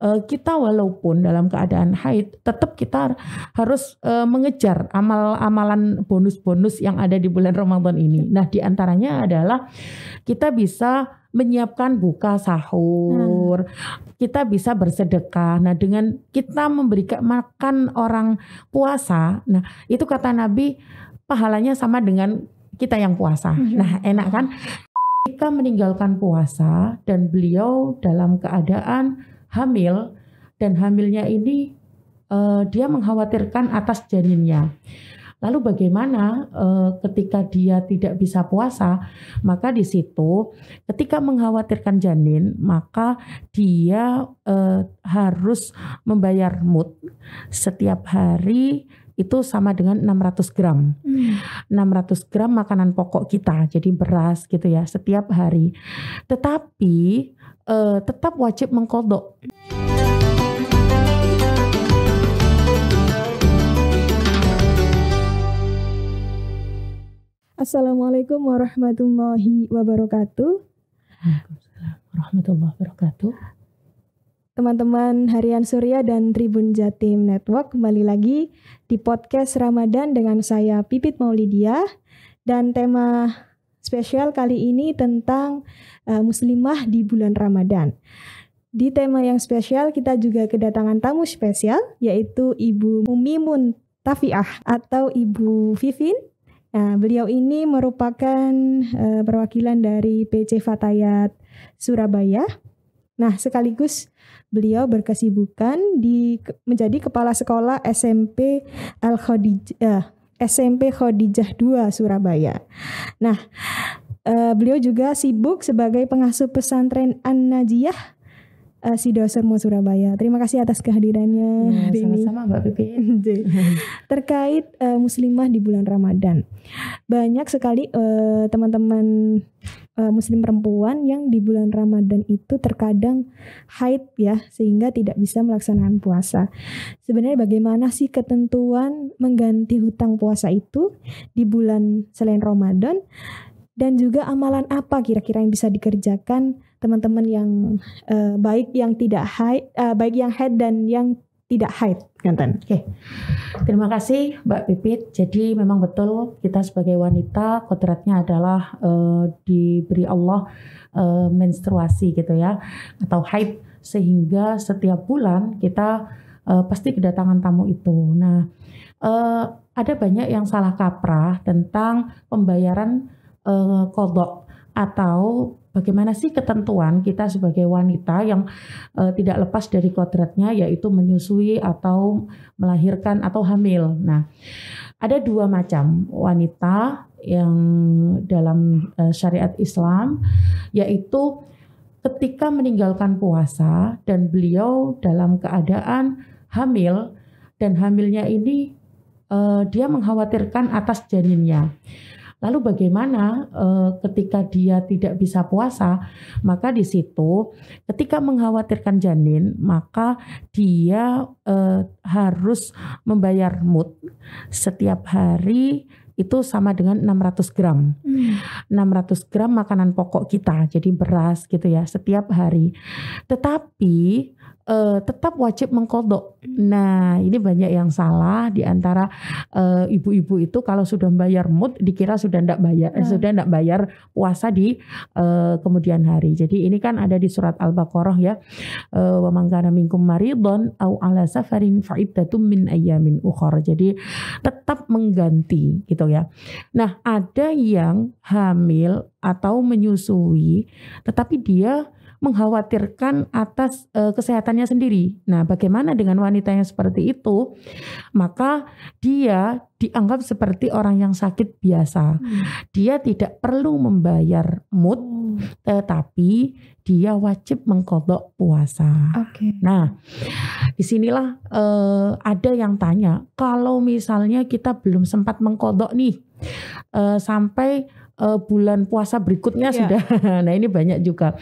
Eh, kita walaupun dalam keadaan haid tetap kita harus uh, mengejar amal-amalan bonus-bonus yang ada di bulan Ramadan ini. Iya. Nah, di antaranya adalah kita bisa menyiapkan buka sahur, hmm. kita bisa bersedekah. Nah, dengan kita memberikan makan orang puasa, nah itu kata Nabi pahalanya sama dengan kita yang puasa. Hmm. Nah, enak kan? Kita meninggalkan puasa dan beliau dalam keadaan hamil dan hamilnya ini uh, dia mengkhawatirkan atas janinnya. Lalu bagaimana uh, ketika dia tidak bisa puasa? Maka di situ ketika mengkhawatirkan janin, maka dia uh, harus membayar mut setiap hari itu sama dengan 600 gram. Hmm. 600 gram makanan pokok kita, jadi beras gitu ya setiap hari. Tetapi uh, tetap wajib mengkodok. Assalamualaikum warahmatullahi wabarakatuh. Waalaikumsalam warahmatullahi wabarakatuh. Teman-teman Harian Surya dan Tribun Jatim Network kembali lagi di podcast Ramadan dengan saya Pipit Maulidia dan tema spesial kali ini tentang uh, muslimah di bulan Ramadan. Di tema yang spesial kita juga kedatangan tamu spesial yaitu Ibu Mumimun Tafiah atau Ibu Vivin. Nah, beliau ini merupakan uh, perwakilan dari PC Fatayat Surabaya. Nah, sekaligus beliau berkesibukan di menjadi kepala sekolah SMP Al Khadijah eh, SMP Khadijah 2 Surabaya. Nah, uh, beliau juga sibuk sebagai pengasuh pesantren An-Najiyah uh, si mau Surabaya. Terima kasih atas kehadirannya ya, hari sama -sama, ini. Mbak Pipin. Terkait uh, muslimah di bulan Ramadan. Banyak sekali eh, teman-teman uh, uh, muslim perempuan yang di bulan Ramadan itu terkadang haid ya sehingga tidak bisa melaksanakan puasa. Sebenarnya bagaimana sih ketentuan mengganti hutang puasa itu di bulan selain Ramadan? Dan juga amalan apa kira-kira yang bisa dikerjakan teman-teman yang uh, baik yang tidak high, eh, uh, baik yang head dan yang tidak haid Oke. Okay. Terima kasih Mbak Pipit. Jadi memang betul kita sebagai wanita kodratnya adalah uh, diberi Allah uh, menstruasi gitu ya atau haid sehingga setiap bulan kita uh, pasti kedatangan tamu itu. Nah, uh, ada banyak yang salah kaprah tentang pembayaran uh, kodok atau bagaimana sih ketentuan kita sebagai wanita yang uh, tidak lepas dari kodratnya yaitu menyusui atau melahirkan atau hamil. Nah, ada dua macam wanita yang dalam uh, syariat Islam yaitu ketika meninggalkan puasa dan beliau dalam keadaan hamil dan hamilnya ini uh, dia mengkhawatirkan atas janinnya. Lalu bagaimana e, ketika dia tidak bisa puasa? Maka di situ ketika mengkhawatirkan janin, maka dia e, harus membayar mut setiap hari itu sama dengan 600 gram. Hmm. 600 gram makanan pokok kita, jadi beras gitu ya setiap hari. Tetapi uh, tetap wajib mengkodok. Nah, ini banyak yang salah di antara eh, ibu-ibu uh, itu kalau sudah bayar mut dikira sudah tidak bayar hmm. sudah tidak bayar puasa di uh, kemudian hari. Jadi ini kan ada di surat Al-Baqarah ya. Wa man mingkum minkum maridon au ala safarin fa'iddatum min ayyamin ukhra. Jadi tetap mengganti gitu ya. Nah, ada yang hamil atau menyusui tetapi dia mengkhawatirkan atas e, kesehatannya sendiri. Nah, bagaimana dengan wanita yang seperti itu? Maka dia dianggap seperti orang yang sakit biasa. Hmm. Dia tidak perlu membayar mut, hmm. tetapi dia wajib mengkodok puasa. Okay. Nah, disinilah eh, ada yang tanya, kalau misalnya kita belum sempat mengkodok nih, eh, sampai uh, bulan puasa berikutnya yeah. sudah. nah ini banyak juga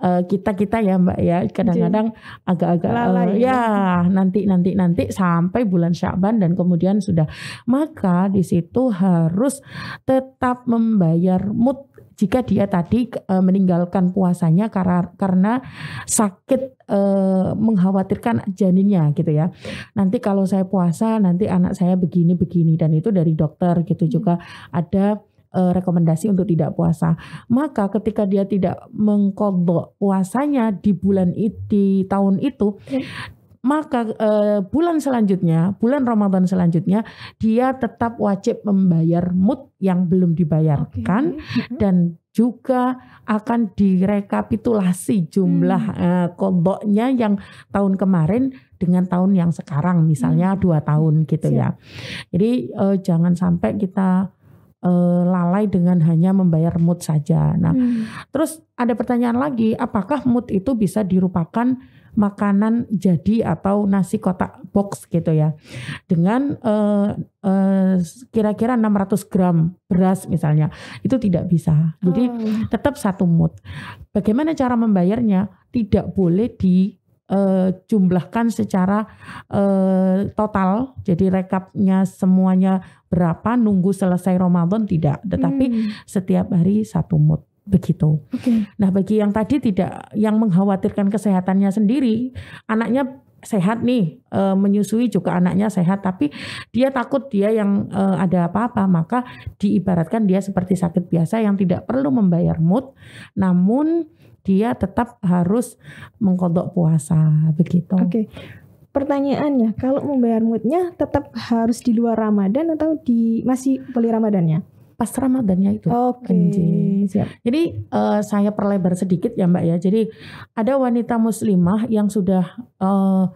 uh, eh, kita kita ya Mbak ya kadang-kadang agak-agak uh, ya nanti nanti nanti sampai bulan Syaban dan kemudian sudah maka di situ harus tetap membayar mut jika dia tadi e, meninggalkan puasanya karena karena sakit e, mengkhawatirkan janinnya gitu ya. Nanti kalau saya puasa nanti anak saya begini begini dan itu dari dokter gitu hmm. juga ada uh, rekomendasi untuk tidak puasa. Maka ketika dia tidak mengkodok puasanya di bulan di tahun itu, maka uh, bulan selanjutnya, bulan Ramadan selanjutnya, dia tetap wajib membayar mut yang belum dibayarkan okay. Mm-hmm. dan juga akan direkapitulasi jumlah hmm. uh, kodoknya yang tahun kemarin dengan tahun yang sekarang, misalnya hmm. dua tahun gitu Siap. ya. Jadi uh, jangan sampai kita uh, lalai dengan hanya membayar mood saja. Nah, hmm. terus ada pertanyaan lagi, apakah mood itu bisa dirupakan makanan jadi atau nasi kotak box gitu ya. Dengan eh, eh, kira-kira uh, uh, 600 gram beras misalnya, itu tidak bisa. Jadi oh. tetap satu mood. Bagaimana cara membayarnya? Tidak boleh di uh, jumlahkan secara uh, total. Jadi rekapnya semuanya berapa nunggu selesai Ramadan tidak, tetapi hmm. setiap hari satu mood begitu. Okay. Nah, bagi yang tadi tidak yang mengkhawatirkan kesehatannya sendiri, anaknya sehat nih e, menyusui juga anaknya sehat tapi dia takut dia yang e, ada apa-apa maka diibaratkan dia seperti sakit biasa yang tidak perlu membayar mood namun dia tetap harus mengkodok puasa begitu. Oke. Okay. Pertanyaannya kalau membayar moodnya tetap harus di luar Ramadan atau di masih beli Ramadannya? pas Ramadannya itu. Oke. Okay. Jadi uh, saya perlebar sedikit ya Mbak ya. Jadi ada wanita muslimah yang sudah uh,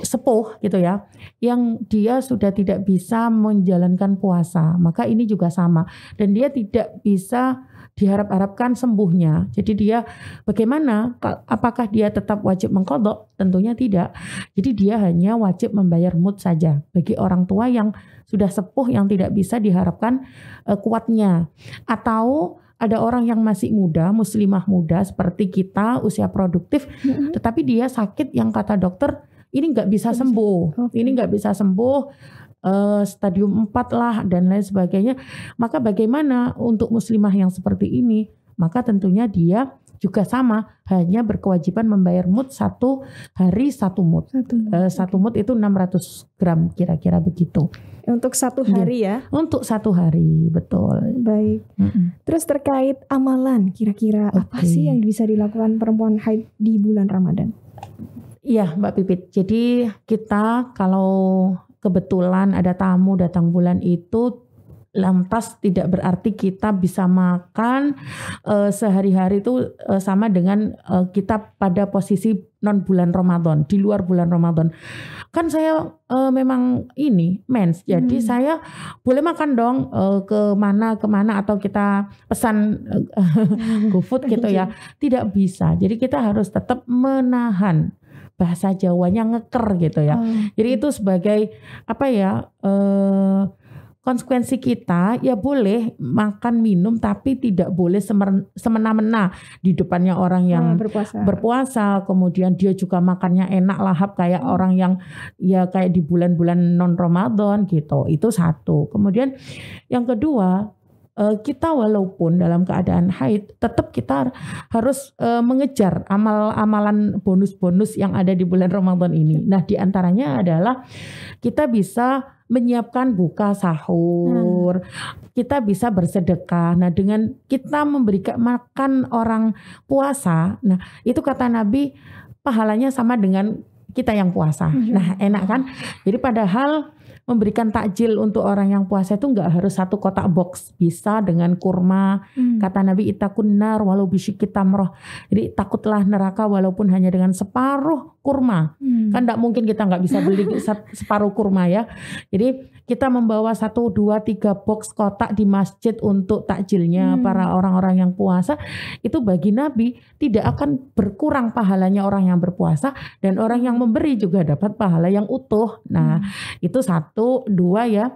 sepuh gitu ya yang dia sudah tidak bisa menjalankan puasa maka ini juga sama dan dia tidak bisa diharap-harapkan sembuhnya jadi dia bagaimana apakah dia tetap wajib mengkodok tentunya tidak jadi dia hanya wajib membayar mut saja bagi orang tua yang sudah sepuh yang tidak bisa diharapkan uh, kuatnya atau ada orang yang masih muda, muslimah muda seperti kita, usia produktif, mm -hmm. tetapi dia sakit yang kata dokter ini nggak bisa sembuh, okay. ini nggak bisa sembuh uh, stadium 4 lah dan lain sebagainya. Maka bagaimana untuk muslimah yang seperti ini? Maka tentunya dia juga sama hanya berkewajiban membayar mut satu hari satu mut satu, uh, satu mut itu 600 gram kira-kira begitu untuk satu iya. hari ya, ya? untuk satu hari betul baik mm -hmm. terus terkait amalan kira-kira okay. apa sih yang bisa dilakukan perempuan haid di bulan Ramadan Iya Mbak Pipit, jadi kita kalau kebetulan ada tamu datang bulan itu lantas tidak berarti kita bisa makan uh, sehari-hari itu uh, sama dengan uh, kita pada posisi non bulan Ramadan, di luar bulan Ramadan. Kan saya uh, memang ini mens, jadi hmm. saya boleh makan dong uh, ke mana kemana atau kita pesan uh, GoFood gitu ya. Tidak bisa. Jadi kita harus tetap menahan bahasa Jawanya ngeker gitu ya. Hmm. Jadi itu sebagai apa ya eh, konsekuensi kita ya boleh makan minum tapi tidak boleh semena-mena di depannya orang yang hmm, berpuasa. berpuasa kemudian dia juga makannya enak lahap kayak hmm. orang yang ya kayak di bulan-bulan non Ramadan gitu itu satu kemudian yang kedua uh, kita walaupun dalam keadaan haid tetap kita harus uh, mengejar amal-amalan bonus-bonus yang ada di bulan Ramadan ini. Iya. Nah, di antaranya iya. adalah kita bisa menyiapkan buka sahur. Hmm. Kita bisa bersedekah. Nah, dengan kita memberikan makan orang puasa, nah itu kata Nabi pahalanya sama dengan kita yang puasa. Hmm. Nah, enak kan? Hmm. Jadi padahal memberikan takjil untuk orang yang puasa itu nggak harus satu kotak box bisa dengan kurma hmm. kata Nabi itakun nar walau bisik kita meroh jadi takutlah neraka walaupun hanya dengan separuh kurma hmm. kan nggak mungkin kita nggak bisa beli separuh kurma ya jadi kita membawa satu dua tiga box kotak di masjid untuk takjilnya hmm. para orang-orang yang puasa itu bagi Nabi tidak akan berkurang pahalanya orang yang berpuasa dan orang yang memberi juga dapat pahala yang utuh nah hmm. itu satu satu, dua ya.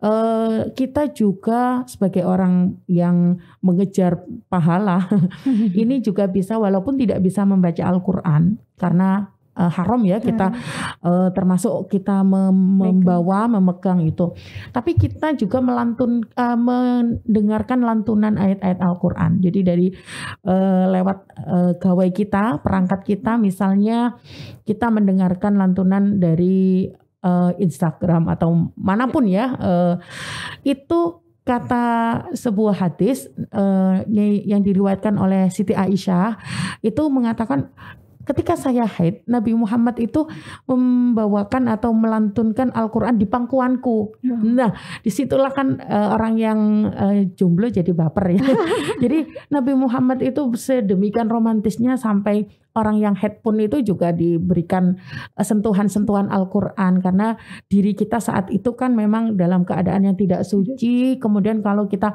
Eh, kita juga sebagai orang yang mengejar pahala, ini juga bisa walaupun tidak bisa membaca Al-Qur'an karena eh, haram ya kita ya. Eh, termasuk kita membawa memegang itu tapi kita juga melantun mendengarkan lantunan ayat-ayat Al-Qur'an jadi dari lewat gawai kita perangkat kita misalnya kita mendengarkan lantunan dari uh, Instagram atau manapun ya uh, itu kata sebuah hadis uh, yang diriwayatkan oleh Siti Aisyah itu mengatakan ketika saya haid Nabi Muhammad itu membawakan atau melantunkan Al-Qur'an di pangkuanku. Ya. Nah, disitulah kan uh, orang yang uh, jomblo jadi baper ya. jadi Nabi Muhammad itu sedemikian romantisnya sampai orang yang headphone itu juga diberikan eh, sentuhan-sentuhan Al-Quran karena diri kita saat itu kan memang dalam keadaan yang tidak suci kemudian kalau kita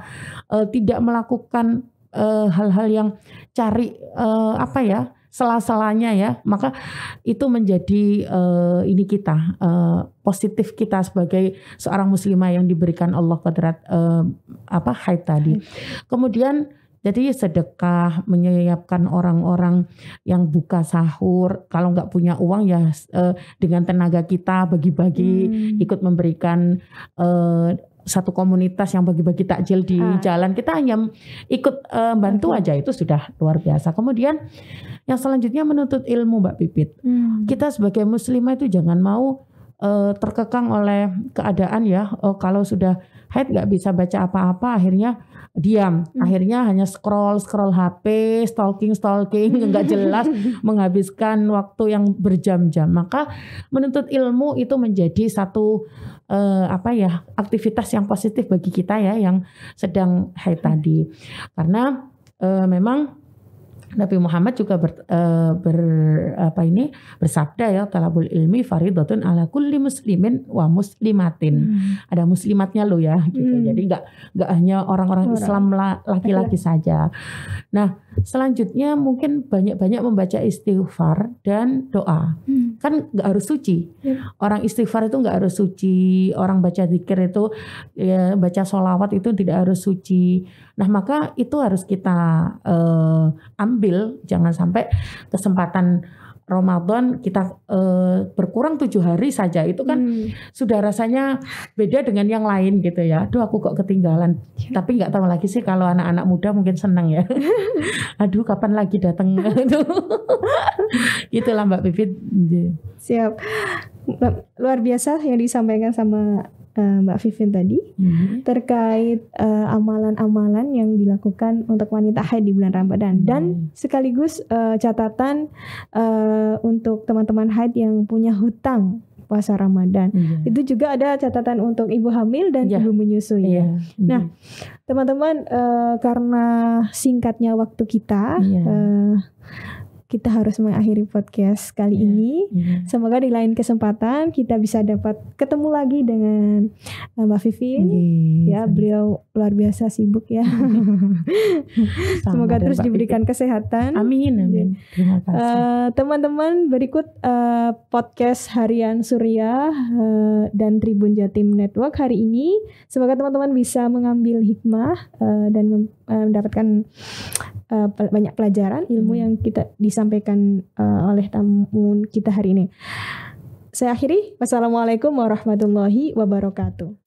uh, tidak melakukan eh, hal-hal uh, yang cari uh, apa ya sela-selanya ya maka itu menjadi uh, ini kita uh, positif kita sebagai seorang muslimah yang diberikan Allah kodrat uh, apa haid tadi kemudian jadi sedekah, menyiapkan orang-orang yang buka sahur, kalau nggak punya uang ya eh, dengan tenaga kita bagi-bagi, hmm. ikut memberikan eh, satu komunitas yang bagi-bagi takjil di ah. jalan kita hanya ikut uh, bantu Betul. aja itu sudah luar biasa kemudian yang selanjutnya menuntut ilmu Mbak Pipit hmm. kita sebagai muslimah itu jangan mau uh, terkekang oleh keadaan ya Oh, kalau sudah head nggak bisa baca apa-apa akhirnya diam hmm. akhirnya hanya scroll scroll HP stalking stalking nggak jelas menghabiskan waktu yang berjam-jam maka menuntut ilmu itu menjadi satu uh, apa ya aktivitas yang positif bagi kita ya yang sedang head tadi karena uh, memang Nabi Muhammad juga ber, eh, ber apa ini bersabda ya talabul ilmi faridatun ala kulli muslimin wa muslimatin. Hmm. Ada muslimatnya lo ya gitu. Hmm. Jadi nggak nggak hanya orang-orang Islam laki-laki saja. Nah, selanjutnya mungkin banyak-banyak membaca istighfar dan doa. Hmm. Kan nggak harus suci. Hmm. Orang istighfar itu nggak harus suci, orang baca zikir itu ya baca solawat itu tidak harus suci. Nah, maka itu harus kita uh, ambil ambil jangan sampai kesempatan Ramadan kita e, berkurang tujuh hari saja itu kan hmm. sudah rasanya beda dengan yang lain gitu ya. Aduh aku kok ketinggalan. Ya. Tapi nggak tahu lagi sih kalau anak-anak muda mungkin senang ya. Aduh kapan lagi datang Itulah Mbak Pipit. Iya. Siap. Luar biasa yang disampaikan sama Eh, Mbak Vivin tadi hmm. terkait eh, amalan-amalan uh, yang dilakukan untuk wanita haid di bulan Ramadan hmm. dan sekaligus uh, catatan uh, untuk teman-teman haid yang punya hutang puasa Ramadan. Mm-hmm. Itu juga ada catatan untuk ibu hamil dan yeah. ibu menyusui. Yeah. Iya. Nah, hmm. teman-teman uh, karena singkatnya waktu kita yeah. Iya. uh, kita harus mengakhiri podcast kali yeah, ini. Yeah. Semoga di lain kesempatan kita bisa dapat ketemu lagi dengan eh, Mbak Vivin. Yeah, ya, beliau luar biasa sibuk ya. Semoga ya, terus Mbak diberikan Vivi. kesehatan. Amin amin. Terima kasih. teman eh, teman-teman, berikut uh, podcast harian Surya uh, dan Tribun Jatim Network hari ini. Semoga teman-teman bisa mengambil hikmah uh, dan mendapatkan uh, banyak pelajaran ilmu hmm. yang kita disampaikan uh, oleh tamu kita hari ini. Saya akhiri. Wassalamualaikum warahmatullahi wabarakatuh.